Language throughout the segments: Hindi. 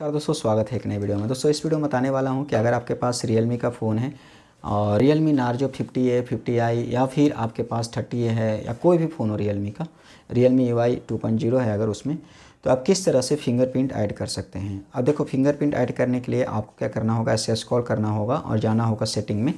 नमस्कार दोस्तों स्वागत है एक नए वीडियो में दोस्तों इस वीडियो में बताने वाला हूँ कि अगर आपके पास रियलमी का फ़ोन है और Realme Narzo fifty A fifty I या फिर आपके पास थर्टी ए है या कोई भी फ़ोन हो रियल का Realme U I two point zero है अगर उसमें तो आप किस तरह से फिंगरप्रिंट ऐड कर सकते हैं अब देखो फिंगरप्रिंट ऐड करने के लिए आपको क्या करना होगा ऐसे स्क्रॉल करना होगा और जाना होगा सेटिंग में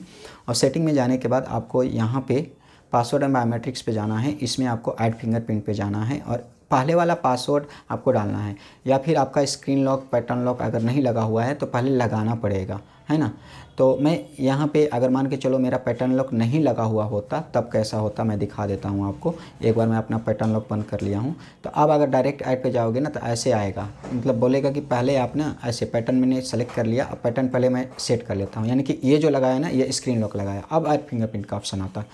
और सेटिंग में जाने के बाद आपको यहाँ पर पासवर्ड एंड बायोमेट्रिक्स पे जाना है इसमें आपको ऐड फिंगरप्रिंट पे जाना है और पहले वाला पासवर्ड आपको डालना है या फिर आपका स्क्रीन लॉक पैटर्न लॉक अगर नहीं लगा हुआ है तो पहले लगाना पड़ेगा है ना तो मैं यहाँ पे अगर मान के चलो मेरा पैटर्न लॉक नहीं लगा हुआ होता तब कैसा होता मैं दिखा देता हूँ आपको एक बार मैं अपना पैटर्न लॉक बंद कर लिया हूँ तो अब अगर डायरेक्ट ऐड पे जाओगे ना तो ऐसे आएगा मतलब बोलेगा कि पहले आपने ऐसे पैटर्न मैंने सेलेक्ट कर लिया अब पैटर्न पहले मैं सेट कर लेता हूँ यानी कि ये जो लगाया ना ये स्क्रीन लॉक लगाया अब ऐड फिंगरप्रिंट का ऑप्शन आता है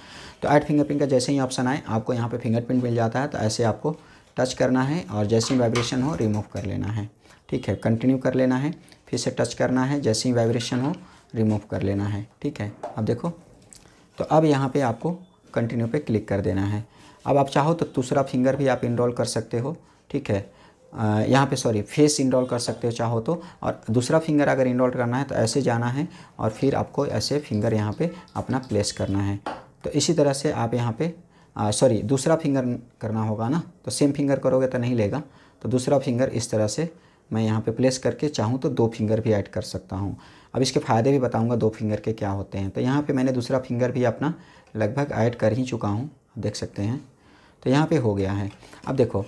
तो ऐड फिंगरप्रिंट का जैसे ही ऑप्शन आए आपको यहाँ पर फिंगरप्रिंट मिल जाता है तो ऐसे आपको टच करना है और जैसे ही वाइब्रेशन हो रिमूव कर लेना है ठीक है कंटिन्यू कर लेना है फिर से टच करना है जैसे ही वाइब्रेशन हो रिमूव कर लेना है ठीक है अब देखो तो अब यहाँ पे आपको कंटिन्यू पे क्लिक कर देना है अब आप चाहो तो दूसरा फिंगर भी आप इनरोल कर सकते हो ठीक है यहाँ पे सॉरी फेस इनरोल कर सकते हो चाहो तो और दूसरा फिंगर अगर इनरोल करना है तो ऐसे जाना है और फिर आपको ऐसे फिंगर यहाँ पर अपना प्लेस करना है तो इसी तरह से आप यहाँ पर सॉरी दूसरा फिंगर करना होगा ना तो सेम फिंगर करोगे तो नहीं लेगा तो दूसरा फिंगर इस तरह से मैं यहाँ पे प्लेस करके चाहूँ तो दो फिंगर भी ऐड कर सकता हूँ अब इसके फ़ायदे भी बताऊँगा दो फिंगर के क्या होते हैं तो यहाँ पे मैंने दूसरा फिंगर भी अपना लगभग ऐड कर ही चुका हूँ देख सकते हैं तो यहाँ पे हो गया है अब देखो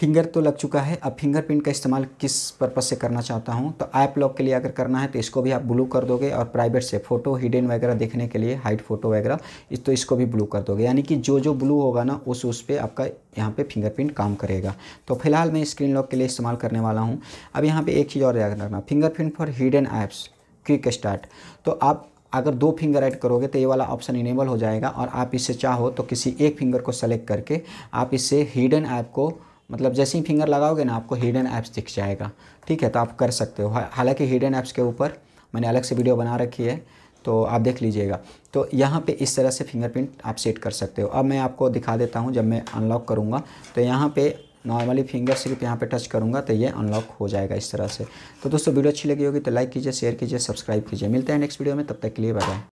फिंगर तो लग चुका है अब फिंगरप्रिंट का इस्तेमाल किस पर्पज़ से करना चाहता हूँ तो ऐप लॉक के लिए अगर करना है तो इसको भी आप ब्लू कर दोगे और प्राइवेट से फ़ोटो हिडन वगैरह देखने के लिए हाइट फ़ोटो वगैरह इस तो इसको भी ब्लू कर दोगे यानी कि जो जो ब्लू होगा ना उस उस पर आपका यहाँ पे फिंगरप्रिंट काम करेगा तो फिलहाल मैं स्क्रीन लॉक के लिए इस्तेमाल करने वाला हूँ अब यहाँ पर एक चीज़ और याद रखना fingerprint for hidden apps quick start तो आप अगर दो फिंगर ऐड करोगे तो ये वाला ऑप्शन इनेबल हो जाएगा और आप इससे चाहो तो किसी एक फिंगर को सेलेक्ट करके आप इससे हिडन ऐप को मतलब जैसे ही फिंगर लगाओगे ना आपको हिडन ऐप्स दिख जाएगा ठीक है तो आप कर सकते हो हालांकि हिडन ऐप्स के ऊपर मैंने अलग से वीडियो बना रखी है तो आप देख लीजिएगा तो यहाँ पे इस तरह से फिंगरप्रिंट आप सेट कर सकते हो अब मैं आपको दिखा देता हूँ जब मैं अनलॉक करूँगा तो यहाँ पे नॉर्मली फिंगर सिर्फ यहाँ पे टच करूँगा तो ये अनलॉक हो जाएगा इस तरह से तो दोस्तों वीडियो अच्छी लगी होगी तो लाइक कीजिए शेयर कीजिए सब्सक्राइब कीजिए मिलते हैं नेक्स्ट वीडियो में तब तक के लिए बताएँ